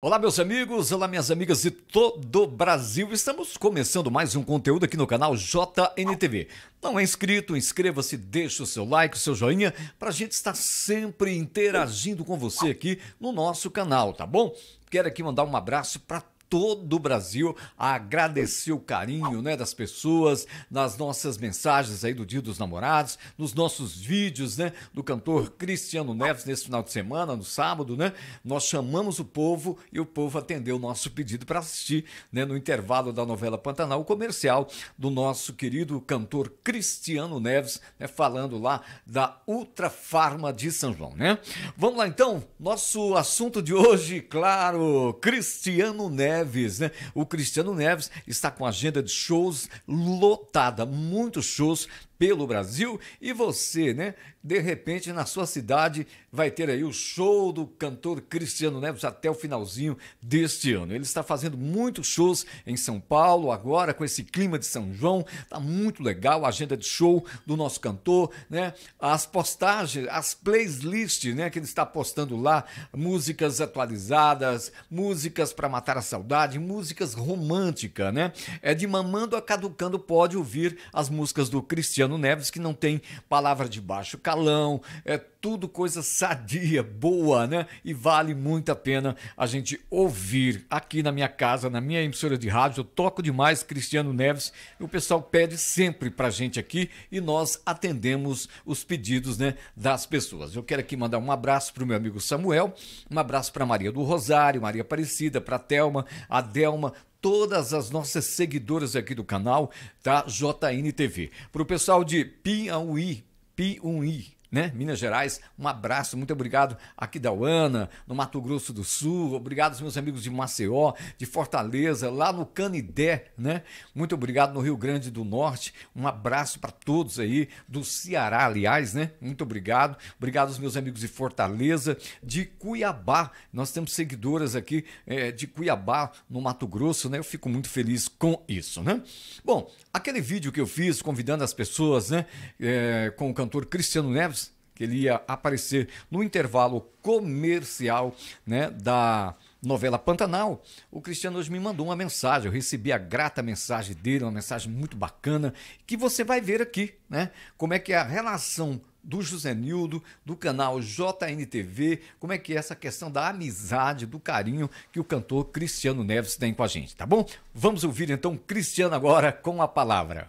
Olá, meus amigos, olá, minhas amigas de todo o Brasil. Estamos começando mais um conteúdo aqui no canal JNTV. Não é inscrito? Inscreva-se, deixe o seu like, o seu joinha, para a gente estar sempre interagindo com você aqui no nosso canal, tá bom? Quero aqui mandar um abraço para todo o Brasil a agradecer o carinho né, das pessoas, nas nossas mensagens aí do Dia dos Namorados, nos nossos vídeos né, do cantor Cristiano Neves nesse final de semana, no sábado, né? Nós chamamos o povo e o povo atendeu o nosso pedido para assistir né, no intervalo da novela Pantanal, o comercial do nosso querido cantor Cristiano Neves, né, falando lá da Ultra Farma de São João, né? Vamos lá então, nosso assunto de hoje, claro, Cristiano Neves Neves, né? O Cristiano Neves está com agenda de shows lotada, muitos shows pelo Brasil e você, né? De repente na sua cidade vai ter aí o show do cantor Cristiano Neves até o finalzinho deste ano. Ele está fazendo muitos shows em São Paulo agora com esse clima de São João, tá muito legal a agenda de show do nosso cantor, né? As postagens, as playlists, né, que ele está postando lá, músicas atualizadas, músicas para matar a saudade saudade, músicas românticas, né? É de mamando a caducando pode ouvir as músicas do Cristiano Neves, que não tem palavra de baixo calão, é tudo coisa sadia, boa, né? E vale muito a pena a gente ouvir aqui na minha casa, na minha emissora de rádio. Eu toco demais Cristiano Neves e o pessoal pede sempre pra gente aqui e nós atendemos os pedidos, né, das pessoas. Eu quero aqui mandar um abraço pro meu amigo Samuel, um abraço pra Maria do Rosário, Maria Aparecida, pra Telma, a Delma, todas as nossas seguidoras aqui do canal, tá? JNTV. Pro pessoal de Piauí, Piuí, né? Minas Gerais, um abraço, muito obrigado aqui da Uana, no Mato Grosso do Sul, obrigado aos meus amigos de Maceió, de Fortaleza, lá no Canidé, né? Muito obrigado no Rio Grande do Norte, um abraço para todos aí do Ceará, aliás, né? Muito obrigado, obrigado aos meus amigos de Fortaleza, de Cuiabá, nós temos seguidoras aqui é, de Cuiabá, no Mato Grosso, né? Eu fico muito feliz com isso, né? Bom, aquele vídeo que eu fiz convidando as pessoas, né? É, com o cantor Cristiano Neves que ele ia aparecer no intervalo comercial né, da novela Pantanal, o Cristiano hoje me mandou uma mensagem. Eu recebi a grata mensagem dele, uma mensagem muito bacana, que você vai ver aqui, né? Como é que é a relação do José Nildo, do canal JNTV, como é que é essa questão da amizade, do carinho que o cantor Cristiano Neves tem com a gente, tá bom? Vamos ouvir então Cristiano agora com a palavra.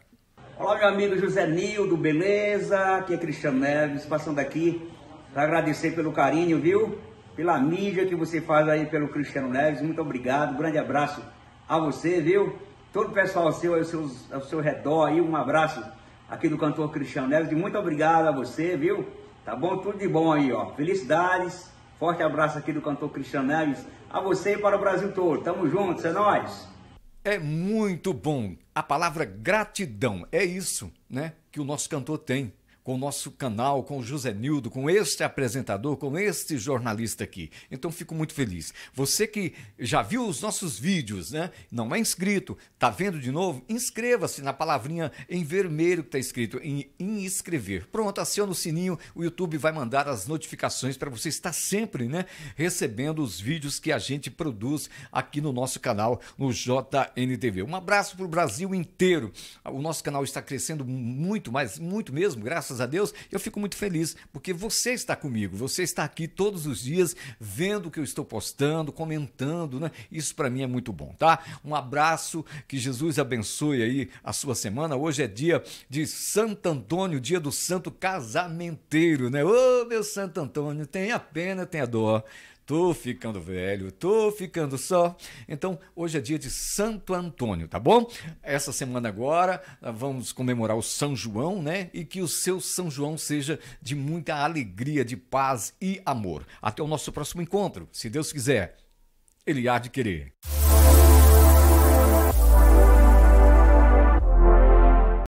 Olá, meu amigo José Nildo, beleza? Aqui é Cristiano Neves, passando aqui para agradecer pelo carinho, viu? Pela mídia que você faz aí pelo Cristiano Neves, muito obrigado, grande abraço a você, viu? Todo o pessoal seu, ao, seus, ao seu redor aí, um abraço aqui do cantor Cristiano Neves, muito obrigado a você, viu? Tá bom? Tudo de bom aí, ó. Felicidades, forte abraço aqui do cantor Cristiano Neves, a você e para o Brasil todo. Tamo juntos, é nóis! É muito bom. A palavra gratidão é isso, né? Que o nosso cantor tem com o nosso canal, com o José Nildo, com este apresentador, com este jornalista aqui. Então fico muito feliz. Você que já viu os nossos vídeos, né? Não é inscrito, tá vendo de novo? Inscreva-se na palavrinha em vermelho que está escrito em, inscrever. Pronto, aciona o sininho, o YouTube vai mandar as notificações para você estar sempre, né, recebendo os vídeos que a gente produz aqui no nosso canal no JNTV. Um abraço para o Brasil inteiro. O nosso canal está crescendo muito, mas muito mesmo, graças graças a Deus, eu fico muito feliz, porque você está comigo, você está aqui todos os dias vendo o que eu estou postando, comentando, né? Isso para mim é muito bom, tá? Um abraço, que Jesus abençoe aí a sua semana. Hoje é dia de Santo Antônio, dia do santo casamenteiro, né? Ô, meu Santo Antônio, tenha pena, tenha dó. Tô ficando velho, tô ficando só. Então, hoje é dia de Santo Antônio, tá bom? Essa semana agora ah, vamos comemorar o São João, né? E que o seu São João seja de muita alegria, de paz e amor. Até o nosso próximo encontro, se Deus quiser. Ele há de querer.